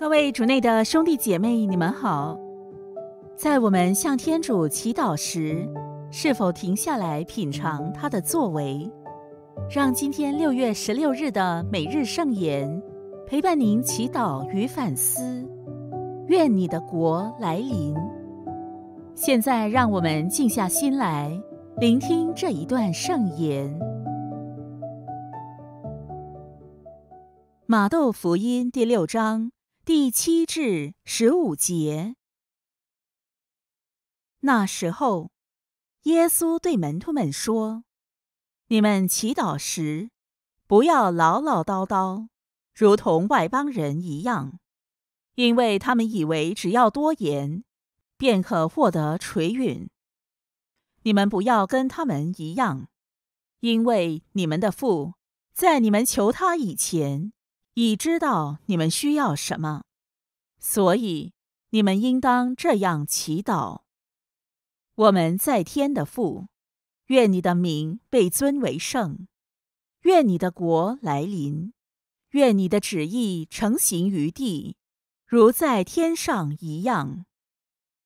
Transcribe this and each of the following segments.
各位主内的兄弟姐妹，你们好。在我们向天主祈祷时，是否停下来品尝他的作为？让今天六月十六日的每日圣言陪伴您祈祷与反思。愿你的国来临。现在，让我们静下心来聆听这一段圣言。马窦福音第六章。第七至十五节。那时候，耶稣对门徒们说：“你们祈祷时，不要唠唠叨叨，如同外邦人一样，因为他们以为只要多言，便可获得垂允。你们不要跟他们一样，因为你们的父在你们求他以前。”你知道你们需要什么，所以你们应当这样祈祷：我们在天的父，愿你的名被尊为圣，愿你的国来临，愿你的旨意成行于地，如在天上一样。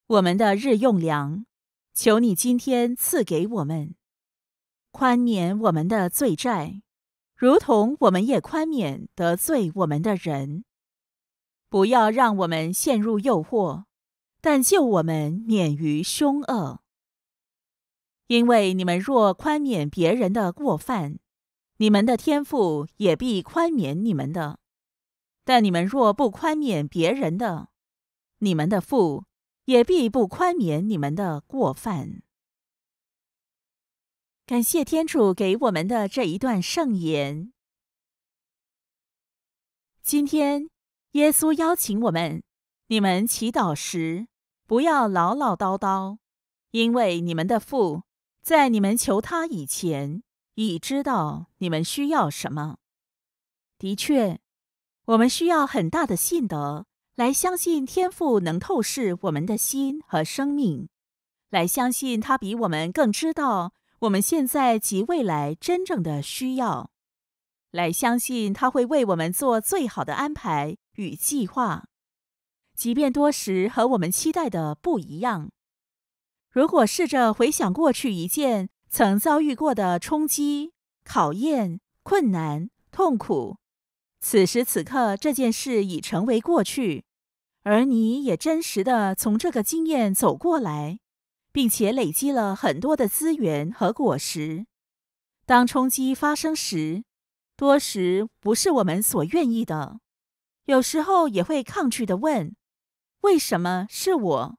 我们的日用粮，求你今天赐给我们；宽免我们的罪债。如同我们也宽免得罪我们的人，不要让我们陷入诱惑，但救我们免于凶恶。因为你们若宽免别人的过犯，你们的天父也必宽免你们的；但你们若不宽免别人的，你们的父也必不宽免你们的过犯。感谢天主给我们的这一段圣言。今天，耶稣邀请我们：你们祈祷时，不要唠唠叨叨，因为你们的父在你们求他以前，已知道你们需要什么。的确，我们需要很大的信德，来相信天父能透视我们的心和生命，来相信他比我们更知道。我们现在及未来真正的需要，来相信他会为我们做最好的安排与计划，即便多时和我们期待的不一样。如果试着回想过去一件曾遭遇过的冲击、考验、困难、痛苦，此时此刻这件事已成为过去，而你也真实的从这个经验走过来。并且累积了很多的资源和果实。当冲击发生时，多时不是我们所愿意的，有时候也会抗拒的问：“为什么是我？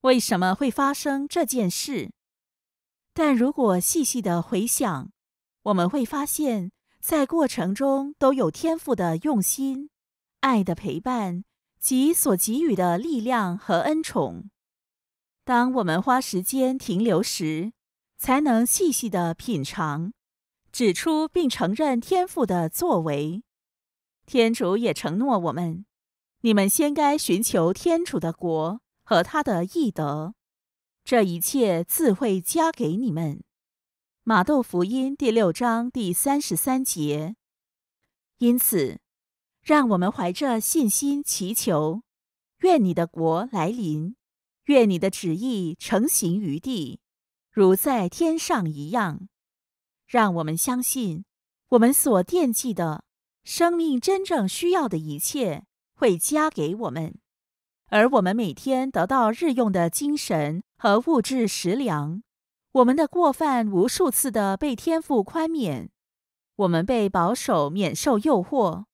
为什么会发生这件事？”但如果细细的回想，我们会发现在过程中都有天赋的用心、爱的陪伴及所给予的力量和恩宠。当我们花时间停留时，才能细细的品尝、指出并承认天赋的作为。天主也承诺我们：你们先该寻求天主的国和他的义德，这一切自会加给你们。马窦福音第六章第三十三节。因此，让我们怀着信心祈求：愿你的国来临。愿你的旨意成行于地，如在天上一样。让我们相信，我们所惦记的、生命真正需要的一切，会加给我们。而我们每天得到日用的精神和物质食粮，我们的过犯无数次的被天父宽免，我们被保守免受诱惑，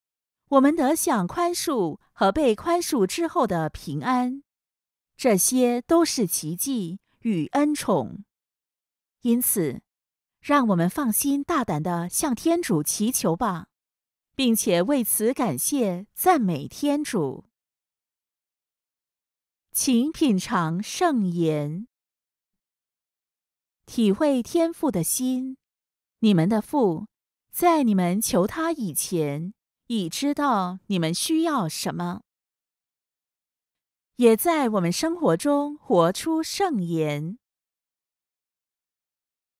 我们得享宽恕和被宽恕之后的平安。这些都是奇迹与恩宠，因此，让我们放心大胆地向天主祈求吧，并且为此感谢、赞美天主。请品尝圣言，体会天父的心。你们的父，在你们求他以前，已知道你们需要什么。也在我们生活中活出圣言。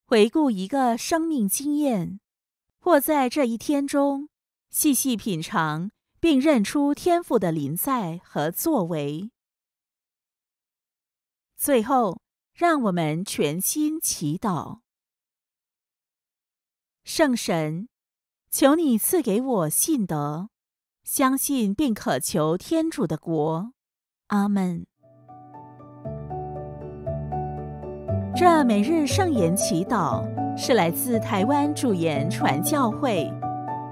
回顾一个生命经验，或在这一天中细细品尝，并认出天赋的临在和作为。最后，让我们全心祈祷：圣神，求你赐给我信德，相信并渴求天主的国。阿门。这每日圣言祈祷是来自台湾主言传教会，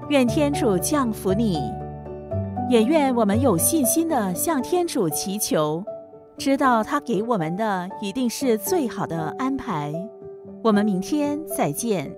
愿天主降福你，也愿我们有信心的向天主祈求，知道他给我们的一定是最好的安排。我们明天再见。